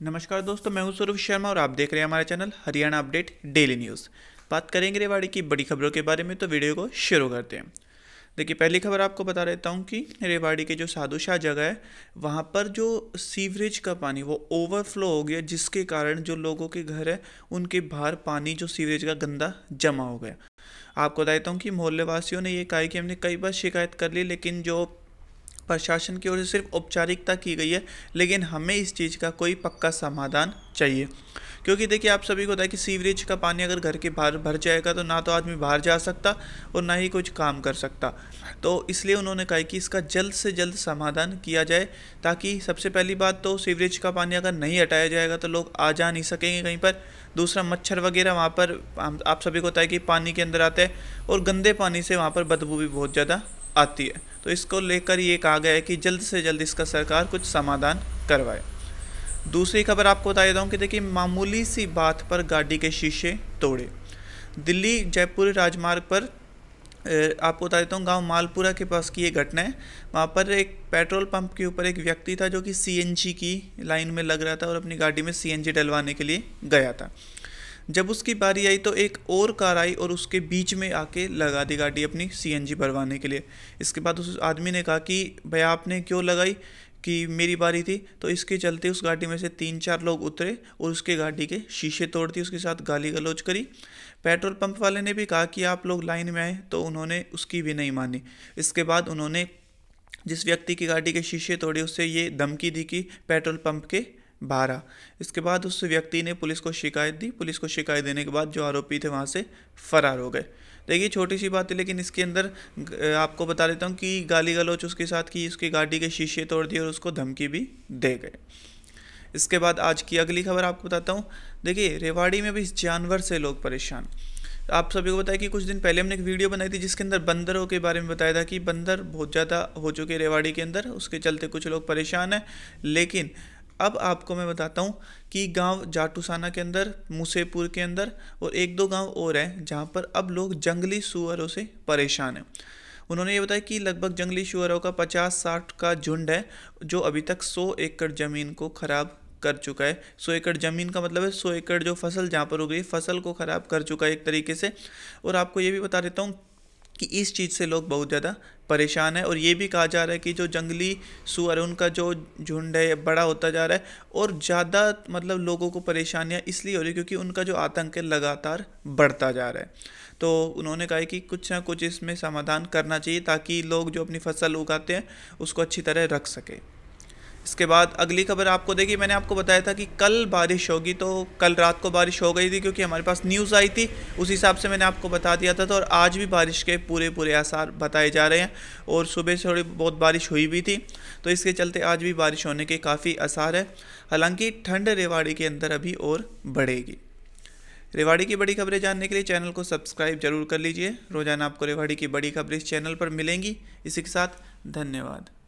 नमस्कार दोस्तों मैं हूं स्वरूप शर्मा और आप देख रहे हैं हमारा channel Haryana update daily news बात करेंगे रेवाड़ी की बड़ी खबरों के बारे में तो वीडियो को शुरू करते हैं देखिए पहली खबर आपको बता देता हूँ कि रेवाड़ी के जो साधु शाह जगह है वहाँ पर जो सीवरेज का पानी वो ओवरफ्लो हो गया जिसके कारण जो लोगों के घर है उनके बाहर पानी जो सीवरेज का गंदा जमा हो गया आपको बता देता हूँ कि मोहल्ले वासियों ने ये कहा कि हमने कई बार शिकायत कर ली लेकिन जो प्रशासन की ओर से सिर्फ औपचारिकता की गई है लेकिन हमें इस चीज़ का कोई पक्का समाधान चाहिए क्योंकि देखिए आप सभी को पता है कि सीवरेज का पानी अगर घर के बाहर भर जाएगा तो ना तो आदमी बाहर जा सकता और ना ही कुछ काम कर सकता तो इसलिए उन्होंने कहा कि इसका जल्द से जल्द समाधान किया जाए ताकि सबसे पहली बात तो सीवरेज का पानी अगर नहीं हटाया जाएगा तो लोग आ जा नहीं सकेंगे कहीं पर दूसरा मच्छर वगैरह वहाँ पर आप सभी को पता है कि पानी के अंदर आता है और गंदे पानी से वहाँ पर बदबू भी बहुत ज़्यादा आती है तो इसको लेकर ये कहा गया है कि जल्द से जल्द इसका सरकार कुछ समाधान करवाए दूसरी खबर आपको बता देता हूँ कि देखिए मामूली सी बात पर गाड़ी के शीशे तोड़े दिल्ली जयपुर राजमार्ग पर आपको बता देता हूँ गांव मालपुरा के पास की ये घटना है वहाँ पर एक पेट्रोल पंप के ऊपर एक व्यक्ति था जो कि सीएनजी की लाइन में लग रहा था और अपनी गाड़ी में सीएनजी डलवाने के लिए गया था जब उसकी बारी आई तो एक और कार आई और उसके बीच में आके लगा दी गाड़ी अपनी सीएनजी भरवाने के लिए इसके बाद उस आदमी ने कहा कि भैया आपने क्यों लगाई कि मेरी बारी थी तो इसके चलते उस गाड़ी में से तीन चार लोग उतरे और उसके गाड़ी के शीशे तोड़ दिए उसके साथ गाली गलौज करी पेट्रोल पंप वाले ने भी कहा कि आप लोग लाइन में आए तो उन्होंने उसकी भी नहीं मानी इसके बाद उन्होंने जिस व्यक्ति की गाड़ी के शीशे तोड़े उससे ये धमकी दी कि पेट्रोल पंप के बारह इसके बाद उस व्यक्ति ने पुलिस को शिकायत दी पुलिस को शिकायत देने के बाद जो आरोपी थे वहाँ से फरार हो गए देखिए छोटी सी बात है लेकिन इसके अंदर आपको बता देता हूँ कि गाली गलौच उसके साथ की उसकी गाड़ी के शीशे तोड़ दिए और उसको धमकी भी दे गए इसके बाद आज की अगली खबर आपको बताता हूँ देखिए रेवाड़ी में भी इस जानवर से लोग परेशान आप सभी को बताया कि कुछ दिन पहले हमने एक वीडियो बनाई थी जिसके अंदर बंदरों के बारे में बताया था कि बंदर बहुत ज़्यादा हो चुके रेवाड़ी के अंदर उसके चलते कुछ लोग परेशान हैं लेकिन अब आपको मैं बताता हूँ कि गांव जाटूसाना के अंदर मुसेपुर के अंदर और एक दो गांव और हैं जहाँ पर अब लोग जंगली सुअरों से परेशान हैं उन्होंने ये बताया कि लगभग जंगली सुअरों का पचास साठ का झुंड है जो अभी तक सौ एकड़ ज़मीन को ख़राब कर चुका है सौ एकड़ ज़मीन का मतलब है सौ एकड़ जो फसल जहाँ पर उग रही फसल को ख़राब कर चुका है एक तरीके से और आपको ये भी बता देता हूँ कि इस चीज़ से लोग बहुत ज़्यादा परेशान है और ये भी कहा जा रहा है कि जो जंगली सुअर उनका जो झुंड है बड़ा होता जा रहा है और ज़्यादा मतलब लोगों को परेशानियाँ इसलिए हो रही क्योंकि उनका जो आतंक है लगातार बढ़ता जा रहा है तो उन्होंने कहा कि कुछ ना कुछ इसमें समाधान करना चाहिए ताकि लोग जो अपनी फसल उगाते हैं उसको अच्छी तरह रख सकें इसके बाद अगली खबर आपको देखिए मैंने आपको बताया था कि कल बारिश होगी तो कल रात को बारिश हो गई थी क्योंकि हमारे पास न्यूज़ आई थी उस हिसाब से मैंने आपको बता दिया था तो और आज भी बारिश के पूरे पूरे आसार बताए जा रहे हैं और सुबह से थोड़ी बहुत बारिश हुई भी थी तो इसके चलते आज भी बारिश होने के काफ़ी आसार है हालांकि ठंड रेवाड़ी के अंदर अभी और बढ़ेगी रेवाड़ी की बड़ी खबरें जानने के लिए चैनल को सब्सक्राइब जरूर कर लीजिए रोज़ाना आपको रेवाड़ी की बड़ी खबरें इस चैनल पर मिलेंगी इसी के साथ धन्यवाद